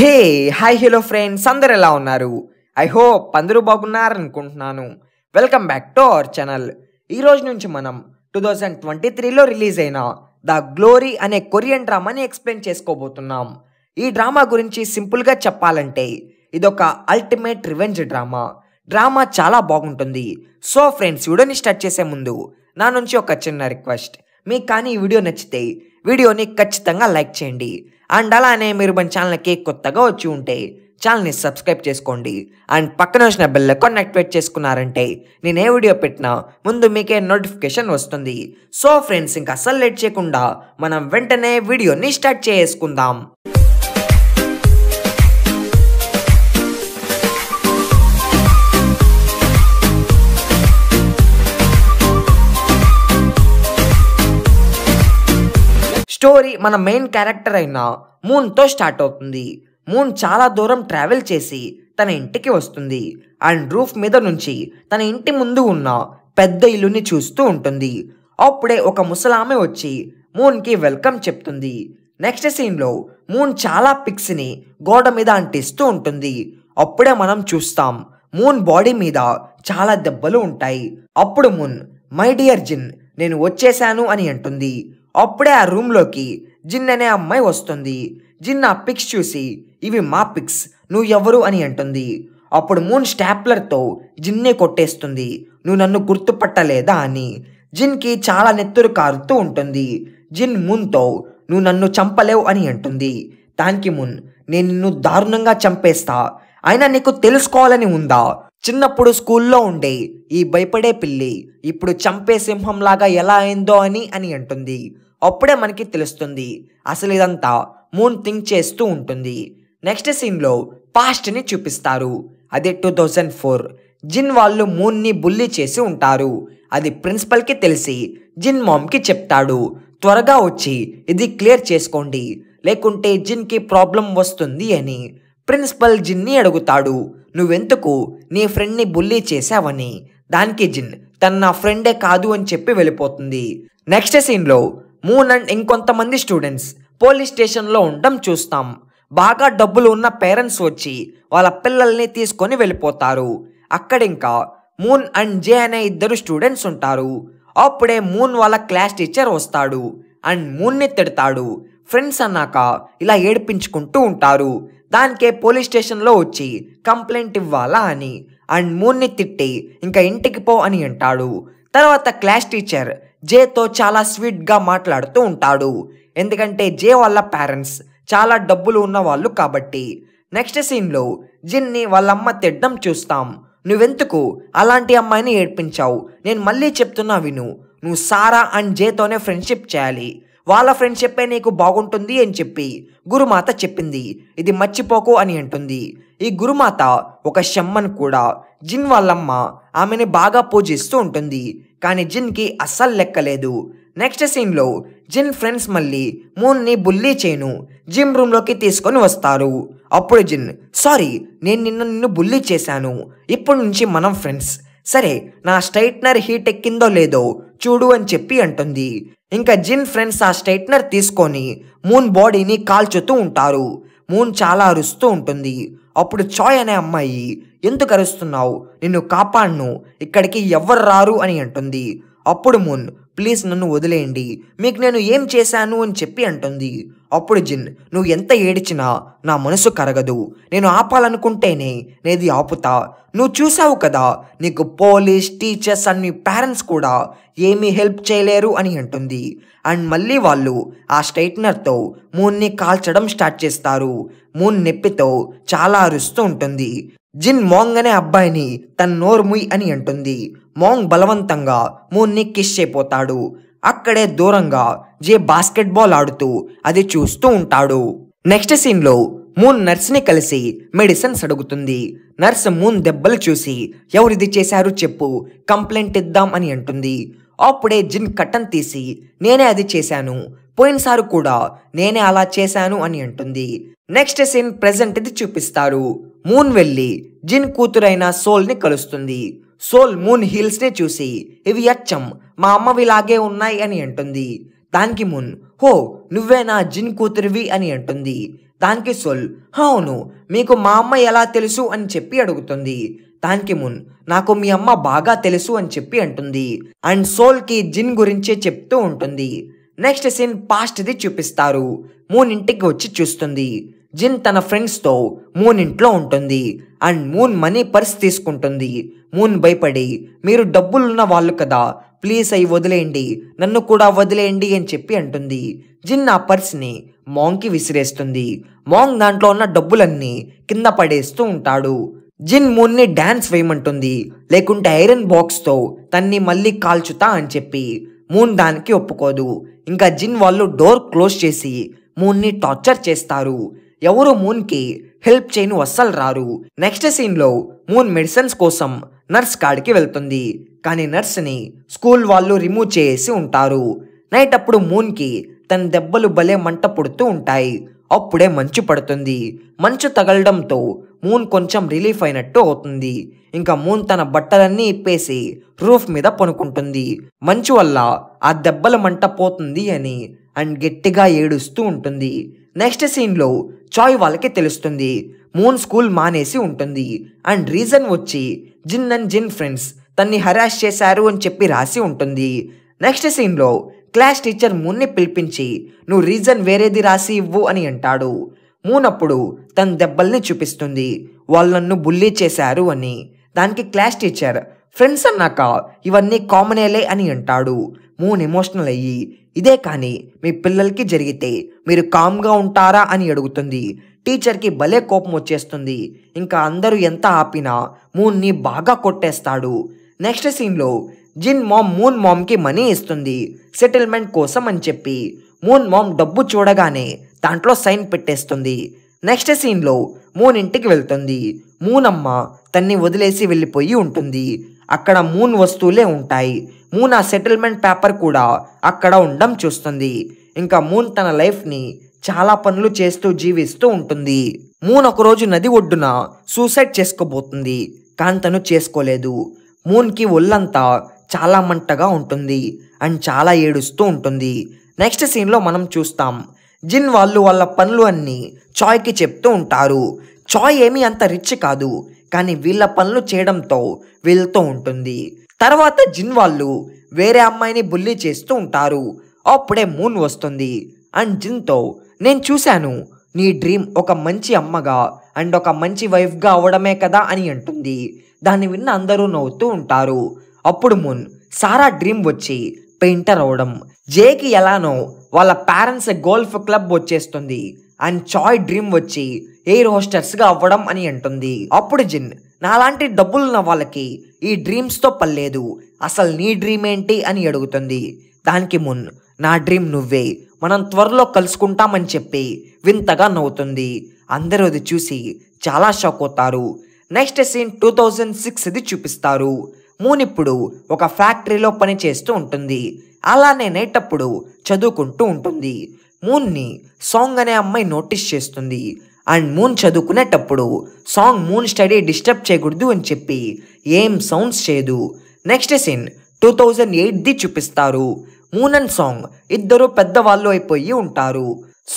hey hi hello friends అందరు ఎలా ఉన్నారు ఐ హోప్ అందరూ బాగున్నారనుకుంటున్నాను welcome back to our channel ఈ రోజు నుంచి మనం టూ థౌజండ్ ట్వంటీ త్రీలో రిలీజ్ అయిన ద గ్లోరీ అనే కొరియన్ డ్రామాని ఎక్స్ప్లెయిన్ చేసుకోబోతున్నాం ఈ డ్రామా గురించి సింపుల్గా చెప్పాలంటే ఇదొక అల్టిమేట్ రివెంజ్ డ్రామా డ్రామా చాలా బాగుంటుంది సో ఫ్రెండ్స్ వీడియోని స్టార్ట్ చేసే ముందు నా నుంచి ఒక చిన్న రిక్వెస్ట్ మీకు కానీ ఈ వీడియో నచ్చితే వీడియోని ఖచ్చితంగా లైక్ చేయండి అండ్ అలానే మీరు మన ఛానల్కి కొత్తగా వచ్చి ఉంటే ఛానల్ని సబ్స్క్రైబ్ చేసుకోండి అండ్ పక్కన వచ్చిన బెల్ ఐకాన్ యాక్టివేట్ చేసుకున్నారంటే నేను ఏ వీడియో పెట్టినా ముందు మీకే నోటిఫికేషన్ వస్తుంది సో ఫ్రెండ్స్ ఇంకా అస్సలు లేట్ చేయకుండా మనం వెంటనే వీడియోని స్టార్ట్ చేసుకుందాం స్టోరీ మన మెయిన్ క్యారెక్టర్ అయిన మూన్తో స్టార్ట్ అవుతుంది మూన్ చాలా దూరం ట్రావెల్ చేసి తన ఇంటికి వస్తుంది అండ్ రూఫ్ మీద నుంచి తన ఇంటి ముందు ఉన్న పెద్ద ఇల్లుని చూస్తూ ఉంటుంది అప్పుడే ఒక ముసలామె వచ్చి మూన్కి వెల్కమ్ చెప్తుంది నెక్స్ట్ సీన్లో మూన్ చాలా పిక్స్ని గోడ మీద అంటిస్తూ ఉంటుంది అప్పుడే మనం చూస్తాం మూన్ బాడీ మీద చాలా దెబ్బలు ఉంటాయి అప్పుడు మూన్ మై డియర్ జిన్ నేను వచ్చేశాను అని అంటుంది అప్పుడే ఆ రూమ్లోకి జిన్ అనే అమ్మాయి వస్తుంది జిన్ ఆ పిక్స్ చూసి ఇవి మా పిక్స్ నువ్వు ఎవరు అని అంటుంది అప్పుడు మూన్ స్టాప్లర్తో జిన్నే కొట్టేస్తుంది నువ్వు నన్ను గుర్తుపట్టలేదా అని జిన్కి చాలా నెత్తురు కారుతూ ఉంటుంది జిన్ మున్తో నువ్వు నన్ను చంపలేవు అని అంటుంది దానికి మున్ నేను నిన్ను దారుణంగా చంపేస్తా అయినా నీకు తెలుసుకోవాలని ఉందా చిన్నప్పుడు స్కూల్లో ఉండే ఈ భయపడే పిల్లి ఇప్పుడు చంపే సింహంలాగా ఎలా అయిందో అని అని అంటుంది అప్పుడే మనకి తెలుస్తుంది అసలు ఇదంతా మూన్ థింక్ చేస్తూ ఉంటుంది నెక్స్ట్ సీన్లో పాస్ట్ని చూపిస్తారు అది టూ థౌజండ్ ఫోర్ జిన్ వాళ్ళు మూన్ని బుల్లి చేసి ఉంటారు అది ప్రిన్సిపల్కి తెలిసి జిన్ మామ్కి చెప్తాడు త్వరగా వచ్చి ఇది క్లియర్ చేసుకోండి లేకుంటే జిన్కి ప్రాబ్లం వస్తుంది అని ప్రిన్సిపల్ జిన్ని అడుగుతాడు నువ్వెందుకు నీ ఫ్రెండ్ని బుల్లీ చేశావని దానికి జిన్ తన నా ఫ్రెండే కాదు అని చెప్పి వెళ్ళిపోతుంది నెక్స్ట్ సీన్లో మూన్ అండ్ ఇంకొంతమంది స్టూడెంట్స్ పోలీస్ స్టేషన్లో ఉండడం చూస్తాం బాగా డబ్బులు ఉన్న పేరెంట్స్ వచ్చి వాళ్ళ పిల్లల్ని తీసుకొని వెళ్ళిపోతారు అక్కడింకా మూన్ అండ్ జే అనే ఇద్దరు స్టూడెంట్స్ ఉంటారు అప్పుడే మూన్ వాళ్ళ క్లాస్ టీచర్ వస్తాడు అండ్ మూన్ని తిడతాడు ఫ్రెండ్స్ అన్నాక ఇలా ఏడిపించుకుంటూ ఉంటారు దానికే పోలీస్ స్టేషన్లో వచ్చి కంప్లైంట్ ఇవ్వాలా అని అండ్ మూన్ని తిట్టి ఇంకా ఇంటికి పో అని అంటాడు తర్వాత క్లాస్ టీచర్ జేతో చాలా స్వీట్గా మాట్లాడుతూ ఉంటాడు ఎందుకంటే జే వాళ్ళ పేరెంట్స్ చాలా డబ్బులు ఉన్నవాళ్ళు కాబట్టి నెక్స్ట్ సీన్లో జిన్ని వాళ్ళమ్మ తిట్టడం చూస్తాం నువ్వెందుకు అలాంటి అమ్మాయిని ఏడ్పించావు నేను మళ్ళీ చెప్తున్నా విను నువ్వు సారా అండ్ జేతోనే ఫ్రెండ్షిప్ చేయాలి వాళ్ళ ఫ్రెండ్షిప్పే నీకు బాగుంటుంది అని చెప్పి గురుమాత చెప్పింది ఇది మర్చిపోకు అని అంటుంది ఈ గురుమాత ఒక షమ్మన్ కూడా జిన్ వాళ్ళమ్మ ఆమెని బాగా పూజిస్తూ ఉంటుంది కానీ జిన్కి అస్సలు లెక్కలేదు నెక్స్ట్ సీన్లో జిన్ ఫ్రెండ్స్ మళ్ళీ మూన్ని బుల్లీ చేయను జిమ్ రూమ్లోకి తీసుకొని వస్తారు అప్పుడు జిన్ సారీ నేను నిన్న నిన్ను బుల్లీ చేశాను ఇప్పటి నుంచి మనం ఫ్రెండ్స్ సరే నా స్ట్రైట్నర్ హీట్ ఎక్కిందో లేదో చూడు అని చెప్పి అంటుంది ఇంకా జిన్ ఫ్రెండ్స్ ఆ స్ట్రైట్నర్ తీసుకొని మూన్ బాడీని కాల్చుతూ ఉంటారు మూన్ చాలా అరుస్తూ ఉంటుంది అప్పుడు చాయ్ అనే అమ్మాయి ఎందుకు అరుస్తున్నావు నిన్ను కాపాడును ఇక్కడికి ఎవరు రారు అని అంటుంది అప్పుడు మున్ ప్లీజ్ నన్ను వదిలేయండి మీకు నేను ఏం చేశాను అని చెప్పి అంటుంది అప్పుడు జిన్ నువ్వు ఎంత ఏడిచినా నా మనసు కరగదు నేను ఆపాలనుకుంటేనే నేది ఆపుతా నువ్వు చూసావు కదా నీకు పోలీస్ టీచర్స్ అండ్ మీ పేరెంట్స్ కూడా ఏమీ హెల్ప్ చేయలేరు అని అంటుంది అండ్ మళ్ళీ వాళ్ళు ఆ స్ట్రైట్నర్తో మూన్ని కాల్చడం స్టార్ట్ చేస్తారు మూన్ నొప్పితో చాలా అరుస్తూ ఉంటుంది జిన్ మోంగనే అబ్బాయిని తన నోరు ముయ్ అని అంటుంది మోంగ్ బలవంతంగా మూన్ని కిష్ చేయపోతాడు అక్కడే దూరంగా జే బాస్కెట్బాల్ ఆడుతూ అది చూస్తూ ఉంటాడు నెక్స్ట్ సీన్లో మూన్ నర్స్ని కలిసి మెడిసిన్స్ అడుగుతుంది నర్స్ మూన్ దెబ్బలు చూసి ఎవరిది చేశారు చెప్పు కంప్లైంట్ ఇద్దాం అని అంటుంది అప్పుడే జిన్ కట్టన్ తీసి నేనే అది చేశాను పోయినసారు కూడా నేనే అలా చేశాను అని అంటుంది నెక్స్ట్ సీన్ ప్రెజెంట్ ఇది చూపిస్తారు మూన్ వెళ్ళి జిన్ కూతురైన సోల్ని కలుస్తుంది సోల్ మూన్ హీల్స్ని చూసి ఇవి అచ్చం మా అమ్మవి లాగే ఉన్నాయి అని అంటుంది దానికి మున్ హో నువ్వే నా జిన్ కూతురివి అని అంటుంది దానికి సోల్ అవును మీకు మా అమ్మ ఎలా తెలుసు అని చెప్పి అడుగుతుంది దానికి మున్ నాకు మీ అమ్మ బాగా తెలుసు అని చెప్పి అంటుంది అండ్ సోల్కి జిన్ గురించే చెప్తూ ఉంటుంది నెక్స్ట్ సీన్ పాస్ట్ది చూపిస్తారు మూన్ ఇంటికి వచ్చి చూస్తుంది జిన్ తన ఫ్రెండ్స్తో మూన్ ఇంట్లో ఉంటుంది అండ్ మూన్ మనీ పర్స్ తీసుకుంటుంది మూన్ భయపడి మీరు డబ్బులున్న వాళ్ళు కదా ప్లీజ్ అయి వదిలేయండి నన్ను కూడా వదిలేయండి అని చెప్పి అంటుంది జిన్ ఆ పర్స్ని మాంగ్కి విసిరేస్తుంది మాంగ్ దాంట్లో ఉన్న డబ్బులన్నీ కింద పడేస్తూ ఉంటాడు జిన్ మూన్ని డ్యాన్స్ వేయమంటుంది లేకుంటే ఐరన్ బాక్స్తో తన్ని మళ్ళీ కాల్చుతా అని చెప్పి మూన్ దానికి ఒప్పుకోదు ఇంకా జిన్ వాళ్ళు డోర్ క్లోజ్ చేసి మూన్ని టార్చర్ చేస్తారు ఎవరు మూన్కి హెల్ప్ చేయను అస్సలు రారు నెక్స్ట్ సీన్లో మూన్ మెడిసిన్స్ కోసం నర్స్ కాడికి వెళ్తుంది కానీ నర్స్ని స్కూల్ వాళ్ళు రిమూవ్ చేసి ఉంటారు నైట్ అప్పుడు మూన్కి తన దెబ్బలు భలే మంట పుడుతూ ఉంటాయి అప్పుడే మంచు పడుతుంది మంచు తగలడంతో మూన్ కొంచెం రిలీఫ్ అయినట్టు అవుతుంది ఇంకా మూన్ తన బట్టలన్నీ ఇప్పేసి రూఫ్ మీద పనుకుంటుంది మంచు వల్ల ఆ దెబ్బల మంట పోతుంది అని అండ్ గట్టిగా ఏడుస్తూ ఉంటుంది నెక్స్ట్ సీన్లో చాయ్ వాళ్ళకి తెలుస్తుంది మూన్ స్కూల్ మానేసి ఉంటుంది అండ్ రీజన్ వచ్చి జిన్ అండ్ జిన్ ఫ్రెండ్స్ తన్ని హరాష్ చేశారు అని చెప్పి రాసి ఉంటుంది నెక్స్ట్ సీన్లో క్లాస్ టీచర్ మూన్ని పిలిపించి నువ్వు రీజన్ వేరేది రాసి ఇవ్వు అని అంటాడు మూన్ అప్పుడు తన దెబ్బల్ని చూపిస్తుంది వాళ్ళు నన్ను బుల్లీ చేశారు అని దానికి క్లాస్ టీచర్ ఫ్రెండ్స్ అన్నాక ఇవన్నీ కామనేలే అని అంటాడు మూన్ ఎమోషనల్ అయ్యి ఇదే కానీ మీ పిల్లలకి జరిగితే మీరు కామ్గా ఉంటారా అని అడుగుతుంది టీచర్కి భలే కోపం వచ్చేస్తుంది ఇంకా అందరూ ఎంత ఆపినా మూన్ని బాగా కొట్టేస్తాడు నెక్స్ట్ సీన్లో జిన్ మామ్ మూన్ మామ్కి మనీ ఇస్తుంది సెటిల్మెంట్ కోసం అని చెప్పి మూన్ మామ్ డబ్బు చూడగానే దాంట్లో సైన్ పెట్టేస్తుంది నెక్స్ట్ సీన్లో మూన్ ఇంటికి వెళ్తుంది మూనమ్మ తన్ని వదిలేసి వెళ్ళిపోయి ఉంటుంది అక్కడ మూన్ వస్తువులే ఉంటాయి మూన్ ఆ సెటిల్మెంట్ పేపర్ కూడా అక్కడ ఉండడం చూస్తుంది ఇంకా మూన్ తన లైఫ్ని చాలా పనులు చేస్తూ జీవిస్తూ ఉంటుంది మూన్ ఒకరోజు నది ఒడ్డున సూసైడ్ చేసుకోబోతుంది కానీ తను చేసుకోలేదు మూన్కి ఒళ్ళంతా చాలా మంటగా ఉంటుంది అండ్ చాలా ఏడుస్తూ ఉంటుంది నెక్స్ట్ సీన్లో మనం చూస్తాం జిన్ వాళ్ళు వాళ్ళ పనులు అన్నీ చాయ్కి చెప్తూ ఉంటారు చాయ్ ఏమీ అంత రిచ్ కాదు కానీ వీళ్ళ పనులు చేయడంతో వీళ్ళతో ఉంటుంది తర్వాత జిన్ వాళ్ళు వేరే అమ్మాయిని బుల్లి చేస్తూ ఉంటారు అప్పుడే మూన్ వస్తుంది అండ్ జిన్తో నేను చూశాను నీ డ్రీమ్ ఒక మంచి అమ్మగా అండ్ ఒక మంచి వైఫ్గా అవడమే కదా అని అంటుంది దాన్ని విన్న అందరూ నవ్వుతూ ఉంటారు అప్పుడు మున్ సారా డ్రీమ్ వచ్చి పెయింటర్ అవడం జేకి ఎలానో వాళ్ళ పేరెంట్స్ గోల్ఫ్ క్లబ్ వచ్చేస్తుంది అండ్ చాయ్ డ్రీమ్ వచ్చి ఎయిర్ హోస్టర్స్గా అవ్వడం అని అంటుంది అప్పుడు జిన్ నాలాంటి డబ్బులున్న వాళ్ళకి ఈ డ్రీమ్స్తో పల్లేదు అసలు నీ డ్రీమ్ ఏంటి అని అడుగుతుంది దానికి మున్ నా డ్రీమ్ నువ్వే మనం త్వరలో కలుసుకుంటామని చెప్పి వింతగా నవ్వుతుంది అందరూ అది చూసి చాలా షాక్ అవుతారు నెక్స్ట్ సీన్ టూ థౌజండ్ సిక్స్ది చూపిస్తారు మూన్ ఇప్పుడు ఒక ఫ్యాక్టరీలో పని చేస్తూ ఉంటుంది అలానే నైట్ అప్పుడు చదువుకుంటూ ఉంటుంది మూన్ని సాంగ్ అనే అమ్మాయి నోటీస్ చేస్తుంది అండ్ మూన్ చదువుకునేటప్పుడు సాంగ్ మూన్ స్టడీ డిస్టర్బ్ చేయకూడదు అని చెప్పి ఏం సౌండ్స్ చేయదు నెక్స్ట్ సీన్ టూ థౌజండ్ ఎయిట్ది చూపిస్తారు మూన్ అండ్ సాంగ్ ఇద్దరు పెద్దవాళ్ళు అయిపోయి ఉంటారు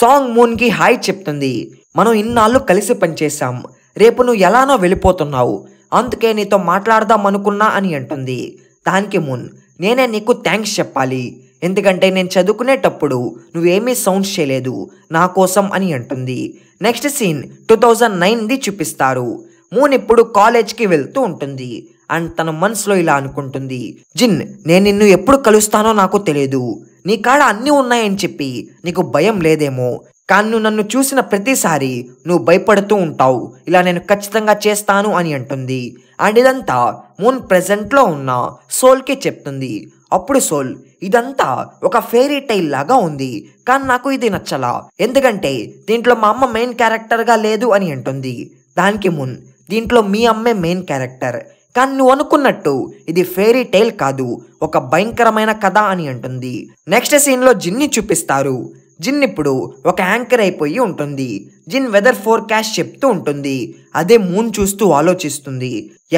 సాంగ్ మూన్కి హాయ్ చెప్తుంది మనం ఇన్నాళ్ళు కలిసి పనిచేశాం రేపు నువ్వు ఎలానో వెళ్ళిపోతున్నావు అందుకే నీతో మాట్లాడదాం అనుకున్నా అని అంటుంది దానికి మూన్ నేనే నీకు థ్యాంక్స్ చెప్పాలి ఎందుకంటే నేను చదువుకునేటప్పుడు నువ్వేమీ సౌండ్స్ చేయలేదు నా కోసం అని అంటుంది నెక్స్ట్ సీన్ టూ థౌజండ్ నైన్ది చూపిస్తారు మూన్ ఇప్పుడు కాలేజ్కి వెళ్తూ ఉంటుంది అండ్ తన మనసులో ఇలా అనుకుంటుంది జిన్ నేను నిన్ను ఎప్పుడు కలుస్తానో నాకు తెలియదు నీ కాడ అన్నీ ఉన్నాయని చెప్పి నీకు భయం లేదేమో కానీ నువ్వు నన్ను చూసిన ప్రతిసారి నువ్వు భయపడుతూ ఉంటావు ఇలా నేను ఖచ్చితంగా చేస్తాను అని అంటుంది అండ్ ఇదంతా మూన్ ప్రజెంట్లో ఉన్న సోల్కి చెప్తుంది అప్పుడు సోల్ ఇదంతా ఒక ఫెయిరీ టైల్ లాగా ఉంది కానీ నాకు ఇది నచ్చలా ఎందుకంటే దీంట్లో మా అమ్మ మెయిన్ క్యారెక్టర్గా లేదు అని అంటుంది దానికి మున్ దీంట్లో మీ అమ్మే మెయిన్ క్యారెక్టర్ కానీ నువ్వు అనుకున్నట్టు ఇది ఫెయిరీ టైల్ కాదు ఒక భయంకరమైన కథ అని అంటుంది నెక్స్ట్ సీన్లో జిన్ని చూపిస్తారు జిన్ ఇప్పుడు ఒక యాంకర్ అయిపోయి ఉంటుంది జిన్ వెదర్ ఫోర్కాస్ట్ చెప్తూ ఉంటుంది అదే మూన్ చూస్తూ ఆలోచిస్తుంది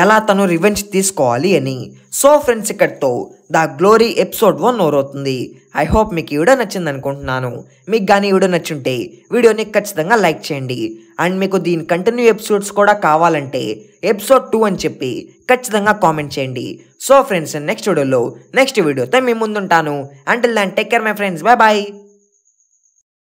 ఎలా తను రివెంజ్ తీసుకోవాలి అని సో ఫ్రెండ్స్ ఇక్కడతో ద గ్లోరీ ఎపిసోడ్ వన్ అవుతుంది ఐ హోప్ మీకు ఈవిడో నచ్చింది అనుకుంటున్నాను మీకు కానీ ఈవిడో నచ్చుంటే వీడియోని ఖచ్చితంగా లైక్ చేయండి అండ్ మీకు దీని కంటిన్యూ ఎపిసోడ్స్ కూడా కావాలంటే ఎపిసోడ్ టూ అని చెప్పి ఖచ్చితంగా కామెంట్ చేయండి సో ఫ్రెండ్స్ నెక్స్ట్ వీడియోలో నెక్స్ట్ వీడియోతో మీ ముందుంటాను until then take care my friends bye bye